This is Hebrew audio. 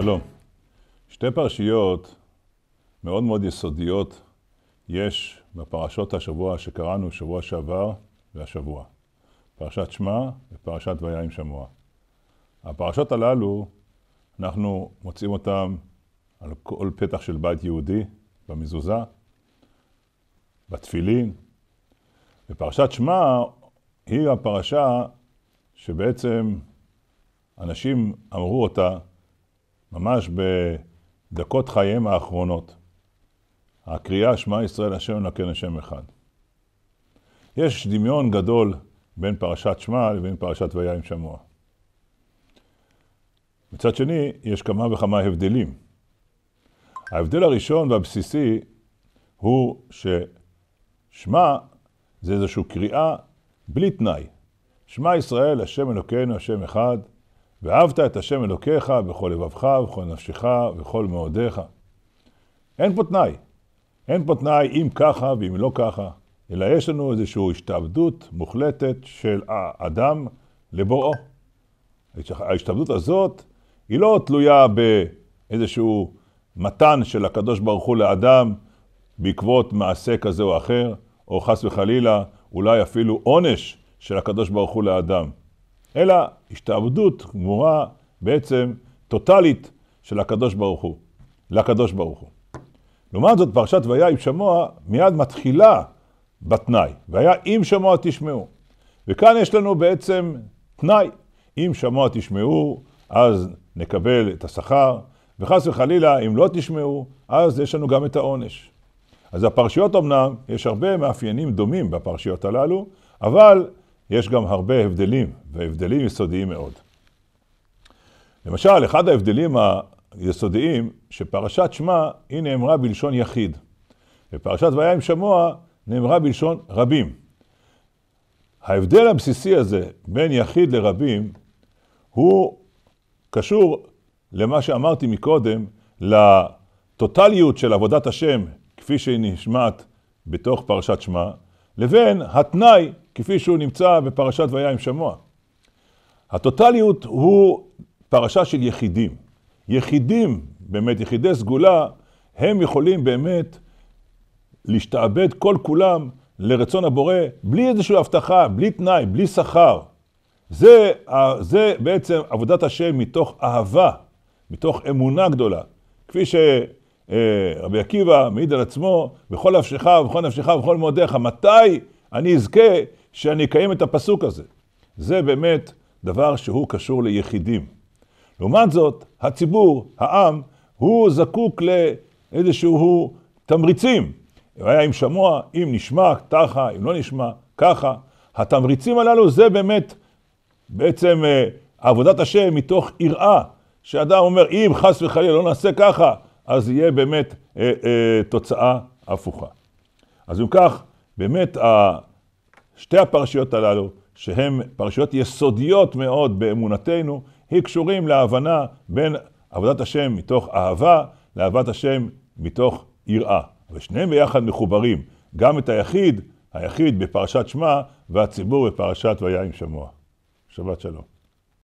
שלום. שתי פרשיות מאוד מאוד יסודיות יש בפרשות השבוע שקראנו שבוע שעבר והשבוע. פרשת שמע ופרשת והיה עם שמוע. הפרשות הללו, אנחנו מוצאים אותן על כל פתח של בית יהודי, במזוזה, בתפילין. ופרשת שמע היא הפרשה שבעצם אנשים אמרו אותה ממש בדקות חייהם האחרונות. הקריאה שמע ישראל השם נקן השם אחד. יש דמיון גדול בין פרשת שמע לבין פרשת ויה עם שמוע. מצד שני, יש כמה וכמה הבדלים. ההבדל הראשון והבסיסי הוא ששמע זה איזושהי קריאה בלי תנאי. שמע ישראל, השם אלוקינו, השם אחד, ואהבת את השם אלוקיך בכל לבבך, בכל נפשך, בכל מאודיך. אין פה תנאי. אין פה תנאי אם ככה ואם לא ככה, אלא יש לנו איזושהי השתעבדות מוחלטת של האדם לבוראו. ההשתעבדות הזאת היא לא תלויה באיזשהו מתן של הקדוש ברוך הוא לאדם בעקבות מעשה כזה או אחר, או חס וחלילה, אולי אפילו עונש של הקדוש ברוך הוא לאדם. אלא השתעבדות גמורה בעצם טוטאלית של הקדוש ברוך הוא, לקדוש ברוך הוא. לעומת זאת, פרשת ויה עם שמוע מיד מתחילה בתנאי, והיה אם שמוע תשמעו. וכאן יש לנו בעצם תנאי, אם שמוע תשמעו, אז נקבל את השכר, וחס וחלילה, אם לא תשמעו, אז יש לנו גם את העונש. אז הפרשיות אמנם, יש הרבה מאפיינים דומים בפרשיות הללו, אבל יש גם הרבה הבדלים, והבדלים יסודיים מאוד. למשל, אחד ההבדלים היסודיים, שפרשת שמע היא נאמרה בלשון יחיד, ופרשת ויה עם שמוע נאמרה בלשון רבים. ההבדל הבסיסי הזה בין יחיד לרבים הוא קשור למה שאמרתי מקודם, לטוטליות של עבודת השם כפי שהיא נשמעת בתוך פרשת שמע, לבין התנאי כפי שהוא נמצא בפרשת ויה עם שמוע. הטוטליות הוא פרשה של יחידים. יחידים, באמת יחידי סגולה, הם יכולים באמת להשתעבד כל כולם לרצון הבורא, בלי איזושהי הבטחה, בלי תנאי, בלי שכר. זה, זה בעצם עבודת השם מתוך אהבה, מתוך אמונה גדולה. כפי שרבי אה, עקיבא מעיד על עצמו, בכל נפשך ובכל נפשך ובכל מאודיך, מתי אני אזכה שאני אקיים את הפסוק הזה. זה באמת דבר שהוא קשור ליחידים. לעומת זאת, הציבור, העם, הוא זקוק לאיזשהו תמריצים. היה עם שמוע, אם נשמע, ככה, אם לא נשמע, ככה. התמריצים הללו זה באמת, בעצם אה, עבודת השם מתוך יראה, שאדם אומר, אם חס וחלילה לא נעשה ככה, אז יהיה באמת אה, אה, תוצאה הפוכה. אז אם כך, באמת ה... שתי הפרשיות הללו, שהן פרשיות יסודיות מאוד באמונתנו, היא קשורים להבנה בין עבודת השם מתוך אהבה לאהבת השם מתוך יראה. ושניהם ביחד מחוברים, גם את היחיד, היחיד בפרשת שמע, והציבור בפרשת עם שמוע. שבת שלום.